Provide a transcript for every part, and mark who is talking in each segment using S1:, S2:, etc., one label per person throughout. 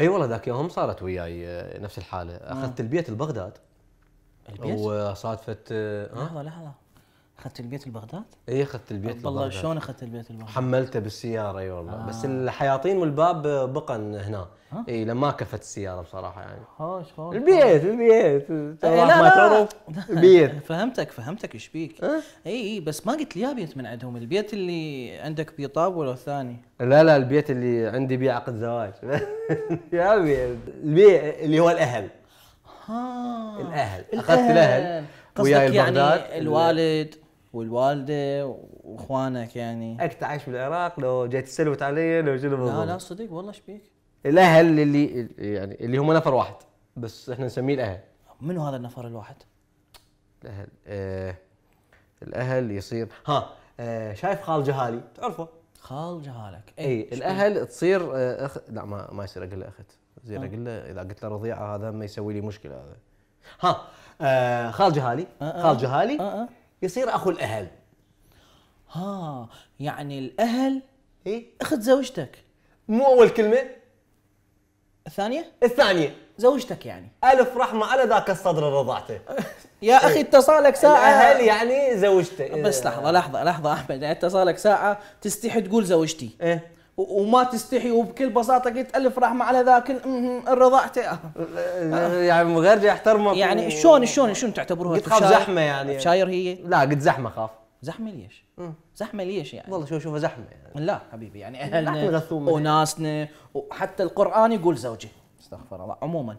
S1: اي والله ذاك يوم صارت وياي آه، نفس الحاله اخذت آه. البيت البغداد البيت؟ وصادفت آه، لحظه لحظه اخذت البيت البغداد؟ اي اخذت البيت البغداد والله شلون اخذت البيت البغداد؟ حملته بالسياره اي والله آه. بس الحياطين والباب بقن هنا اي لما كفت السياره بصراحه يعني خوش خوش البيت البيت إيه، لا ما تعرف البيت فهمتك فهمتك ايش بيك اي اي إيه، بس ما قلت لي يا بيت من عندهم البيت اللي عندك بيه طاب ولا الثاني لا لا البيت اللي عندي بيه عقد زواج يا بيت البيت اللي هو الاهل ها الاهل اخذت الاهل قصدك يعني الوالد والوالده واخوانك يعني انت عايش بالعراق لو جيت تسلوت علي لو شنو لا لا صدق والله ايش بيك؟ الاهل اللي يعني اللي هم نفر واحد بس احنا نسميه الاهل منو هذا النفر الواحد؟ الاهل آه الاهل يصير ها آه شايف خال جهالي تعرفه خال جهالك اي, أي الاهل تصير آه أخ... لا ما ما يصير اقول له اخت زين آه. اقول له اذا قلت له رضيعه هذا ما يسوي لي مشكله هذا ها آه خال جهالي آه آه. خال جهالي آه آه. يصير اخو الاهل ها يعني الاهل ايه اخت زوجتك مو اول كلمه الثانيه الثانيه زوجتك يعني الف رحمه على ذاك الصدر رضعته يا اخي إيه. اتصالك ساعه الاهل يعني زوجته بس لحظه لحظه لحظه احمد اتصالك ساعه تستحي تقول زوجتي ايه وما تستحي وبكل بساطه قلت الف رحمه على ذاك الرضاعه أه، يعني من غير يحترمك يعني شلون شلون شلون تعتبروها قلت خاف زحمه يعني شاير هي لا قلت زحمه خاف زحمه ليش؟ زحمه ليش يعني؟ والله شو اشوفها زحمه يعني لا حبيبي يعني اهلنا وناسنا وحتى القران يقول زوجه استغفر الله عموما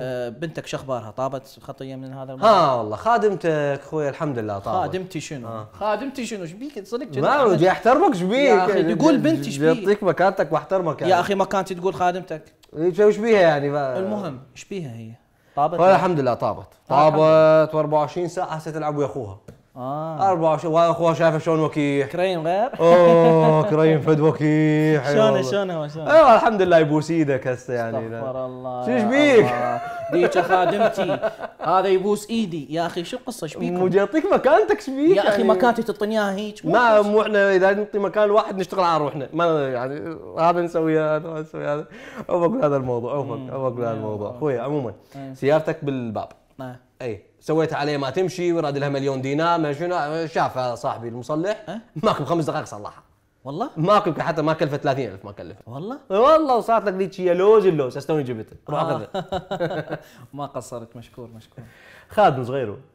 S1: آه بنتك شو اخبارها طابت خطيه من هذا الموضوع؟ ها والله خادمتك اخوي الحمد لله طابت خادمتي شنو؟ آه. خادمتي شنو؟ ايش بيك صدق ما ودي احترمك ايش بيك؟ يا اخي بنتي ايش بيك؟ يعطيك مكانتك واحترمك يعني. يا اخي مكانتي تقول خادمتك ايش بيها يعني؟ المهم ايش بيها هي؟ طابت؟ الحمد لله طابت طابت و24 ساعه هسه تلعب ويا اخوها اه 24 واخوه شايفه شلون وكيح كريم غير اوه كريم فد وكيح شلون شلون هو شلون ايوه الحمد لله يبوس ايدك هسه يعني استغفر الله شو بيك؟ ذيك خادمتي هذا يبوس ايدي يا اخي شو القصه ايش مو يعطيك مكانتك ايش بيك؟ يا اخي يعني؟ مكانتي تعطيني اياها هيك ما مو احنا اذا نعطي مكان واحد نشتغل على روحنا ما يعني هذا نسوي هذا ما نسوي هذا اوفك هذا الموضوع اوفك اوفك هذا الموضوع اخوي عموما سيارتك بالباب ما. اي سويت عليه ما تمشي وراد لها مليون دينار ما شنو شافها صاحبي المصلح أه؟ ماكو بخمس دقائق صلحها والله ماكو حتى ما كلفت 30000 ما كلفت والله والله وصارت لك ذيك لوز اللوز هسه توني جبته روح آه. ما قصرت مشكور مشكور خادم صغير